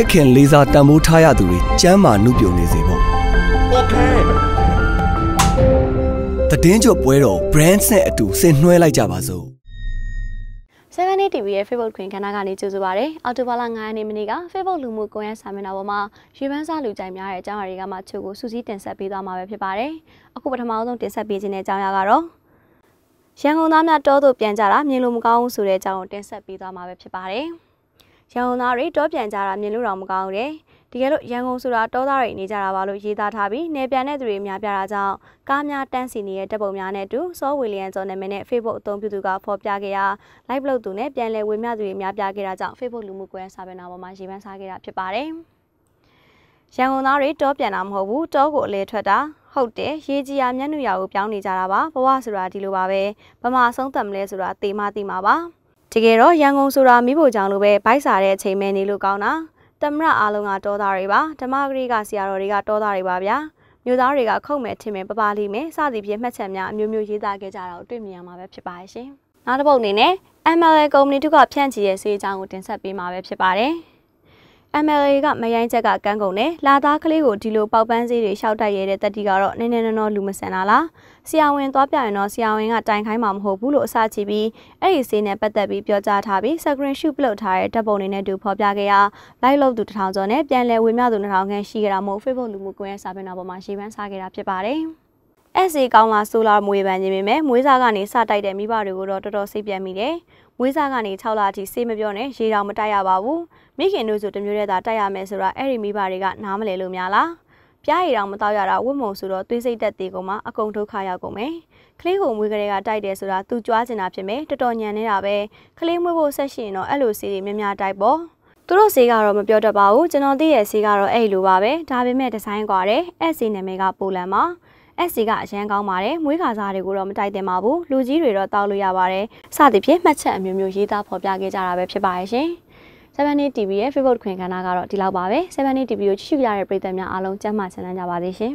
ချစ်ခင်လေးစားတန်ဖိုးထားရသူတွေကျမ်းမာနှုတ်ပြုံနေစေဖို့โอเคတည်င်းကျော်ပွဲတော် brands နဲ့အတူဆင်နွှဲလိုက်ကြပါစို့7 day TV ရဲ့ Facebook တွင်ခဏကနေကြိုဆိုပါရစေ။အော်တိုဘာလ9ရက်နေ့မနေ့က Facebook လူမှုကွန်ရက်စာမျက်နှာပေါ်မှာရေပန်းစားလူကြိုက်များတဲ့အကြောင်းအရာတွေကမှချို့ကိုစူးစီးတင်ဆက်ပေးသွားမှာပဲဖြစ်ပါတယ်။အခုပထမဆုံးတင်ဆက်ပေးခြင်းတဲ့အကြောင်းအရာကတော့ရန်ကုန်သားများတောသို့ပြန်ကြတာမြင်လို့မကောင်းဘူးဆိုတဲ့အကြောင်းကိုတင်ဆက်ပေးသွားမှာပဲဖြစ်ပါတယ်။ရန်ကုန်သားတွေတောပြန်ကြတာမြင်လို့တော့မကောင်းဘူးတဲ့တကယ်လို့ရန်ကုန်ဆိုတာတောသားတွေနေကြတာပါလို့ရေးသားထားပြီးနေပြန်တဲ့သူတွေအများပြတာကြောင့်ကားများတန်းစီနေတဲ့တပ်ပုံများနဲ့အတူစောဝီလျံကျော်နာမည်နဲ့ Facebook အသုံးပြုသူကဖော်ပြခဲ့ရာ live လုပ်သူနဲ့ပြန်လည်ဝေမျှသူတွေအများပြခဲ့တာကြောင့် Facebook လူမှုကွန်ရက်စာမျက်နှာပေါ်မှာရေးပန်းစားခဲ့တာဖြစ်ပါတယ်။ရန်ကုန်သားတွေတောပြန်တာမဟုတ်ဘူးတောကိုအလဲထွက်တာဟုတ်တယ်ရေကြီးရမျက်နှာရကိုပြောင်းနေကြတာပါဘဝဆိုတာဒီလိုပါပဲဘမအဆုံးသတ်မလဲဆိုတာသေမသိမှာပါ။တကယ်တော့ရန်ကုန်ဆိုတာမိဖို့ကြောင့်လို့ပဲဗိုက်စားတဲ့အချိန်မဲနေလို့ကောင်းတာတမရအားလုံးကတောသားတွေပါဓမ္မဂရိကဆရာတော်တွေကတောသားတွေပါဗျာမျိုးသားတွေကခုတ်မယ်ထင်မယ်ပပလိမယ်စသည်ဖြင့်မှတ်ချက်များအမျိုးမျိုးရေးသားခဲ့ကြတာကိုတွေ့မြင်ရမှာပဲဖြစ်ပါရဲ့ရှင်နောက်တစ်ပုတ်အနေနဲ့ MLA ကုမ္ပဏီတို့ကဖြန့်ချီရဲ့ဆေးအကြောင်းကိုတင်ဆက်ပေးမှာပဲဖြစ်ပါတယ် MLA ကမရိုင်းချက်ကကန်းကုန်တယ်လာသားကလေးကိုဒီလိုပေါက်ပန်းစေးတွေရှောက်တိုက်ရတဲ့တက်တီကတော့နည်းနည်းနော်လူမဆန်တာလားဆရာဝန်သွားပြရင်တော့ဆရာဝန်ကတိုင်ခိုင်းမှာမဟုတ်ဘူးလို့အစချပြီးအဲ့ဒီစေးနဲ့ပတ်သက်ပြီးပြောကြားထားပြီး screen shoot ပြုလုပ်ထားတဲ့ဓာတ်ပုံတွေနဲ့တူဖော်ပြခဲ့ရာ live လုပ်သူတစ်ထောင်ကျော်နဲ့ပြန်လည်ဝင်မြသူ2000ခန့်ရှိခဲ့တာမို့ Facebook လူမှုကွန်ရက်စာမျက်နှာပေါ်မှာရှင်းပန်းစားခဲ့တာဖြစ်ပါတယ်။ SA ကောင်းလာဆိုလာမွေပန်ခြင်းပေမဲ့မွေးစားကနေစတိုက်တဲ့မိဘတွေကိုတော့တော်တော်စိတ်ပြတ်မိတယ်။မွေးစားကနေ6လအထိဆေးမပြောနဲ့ရေတောင်မတိုက်ရပါဘူး။မိခင်တို့ဆိုတမျိုးတည်းသာတိုက်ရမယ်ဆိုတာအဲ့ဒီမိဘတွေကနားမလည်လို့များလား။ပြားရည်တောင်မတောက်ရတာဝတ်မုံဆိုတော့သွေးစိတ်သက်သေးကုန်မှအကုန်ဒုက္ခရောက်ကုန်မယ်။ကလေးကိုမွေးကလေးကတိုက်တယ်ဆိုတာသူကြွားချင်တာဖြစ်မယ်။တော်တော်ညံနေတာပဲ။ကလေးမွေးဖို့ဆက်ရှိရင်တော့အဲ့လိုစီးတွေများများတိုက်ပေါ့။သူတို့ဈေးကတော့မပြောတတ်ပါဘူးကျွန်တော်သိရဲ့ဈေးကတော့အဲ့လိုပါပဲဒါပေမဲ့ဒီဇိုင်းကွာတယ်အဲ့ဈေးနာမည်ကပိုလန်ပါ။ SC ကအရန်ကောင်းပါတယ်။မွေးခါစားတွေကိုတော့မတိုက်တင်ပါဘူး။လူကြီးတွေတော့တောက်လို့ရပါတယ်။စသဖြင့်မှတ်ချက်အမျိုးမျိုးရေးသားဖော်ပြခဲ့ကြတာပဲဖြစ်ပါရဲ့ရှင်။7 Day TV ရဲ့ Facebook ခွင့်ခန်းကတော့ဒီလောက်ပါပဲ7 Day TV ကိုကြည့်ရှုကြတဲ့ပရိသတ်များအားလုံးကျမ်းမာချမ်းသာကြပါစေရှင်